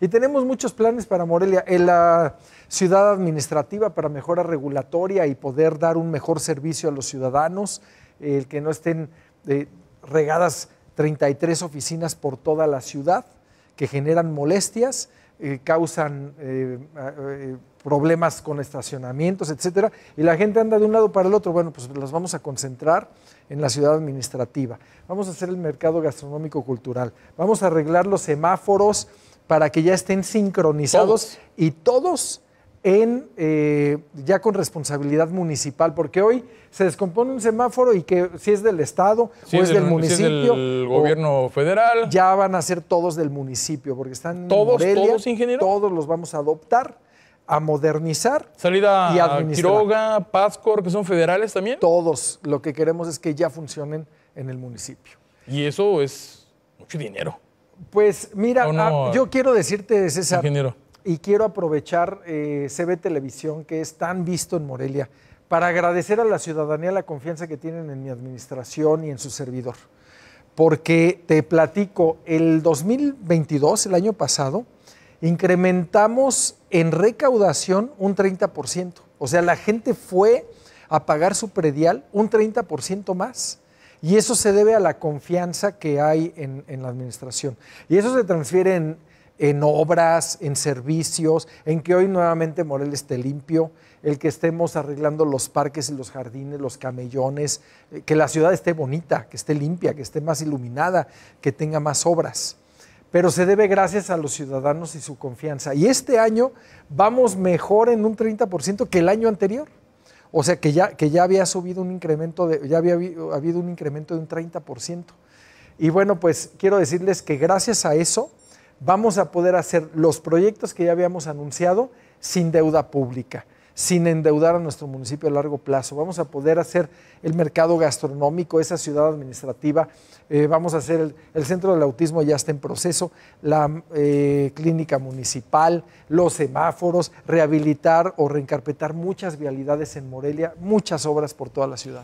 Y tenemos muchos planes para Morelia. En la ciudad administrativa para mejora regulatoria y poder dar un mejor servicio a los ciudadanos, el eh, que no estén eh, regadas 33 oficinas por toda la ciudad que generan molestias, eh, causan problemas con estacionamientos, etcétera, y la gente anda de un lado para el otro. Bueno, pues las vamos a concentrar en la ciudad administrativa. Vamos a hacer el mercado gastronómico cultural. Vamos a arreglar los semáforos para que ya estén sincronizados y todos en, eh, ya con responsabilidad municipal, porque hoy se descompone un semáforo y que si es del Estado o es, del, municipio. del gobierno federal. Ya van a ser todos del municipio, porque están todos, todos, los vamos a adoptar a modernizar. Salida y administrar. Quiroga, Pascor, que son federales también. Todos. Lo que queremos es que ya funcionen en el municipio. Y eso es mucho dinero. Pues mira, ah, yo quiero decirte, César, y quiero aprovechar eh, CB Televisión, que es tan visto en Morelia, para agradecer a la ciudadanía la confianza que tienen en mi administración y en su servidor. Porque te platico, el 2022, el año pasado, incrementamos en recaudación un 30%. O sea, la gente fue a pagar su predial un 30% más. Y eso se debe a la confianza que hay en, la administración. Y eso se transfiere en, en obras, en servicios, en que hoy nuevamente Morel esté limpio, el que estemos arreglando los parques y los jardines, los camellones, eh, que la ciudad esté bonita, que esté limpia, que esté más iluminada, que tenga más obras. Pero se debe gracias a los ciudadanos y su confianza. Y este año vamos mejor en un 30% que el año anterior. O sea, que ya, que ya había subido un incremento, de, ya había habido un incremento de un 30%. Y bueno, pues quiero decirles que gracias a eso vamos a poder hacer los proyectos que ya habíamos anunciado sin deuda pública sin endeudar a nuestro municipio a largo plazo. Vamos a poder hacer el mercado gastronómico, esa ciudad administrativa. Eh, vamos a hacer el, centro del autismo, ya está en proceso, la eh, clínica municipal, los semáforos, rehabilitar o reencarpetar muchas vialidades en Morelia, muchas obras por toda la ciudad.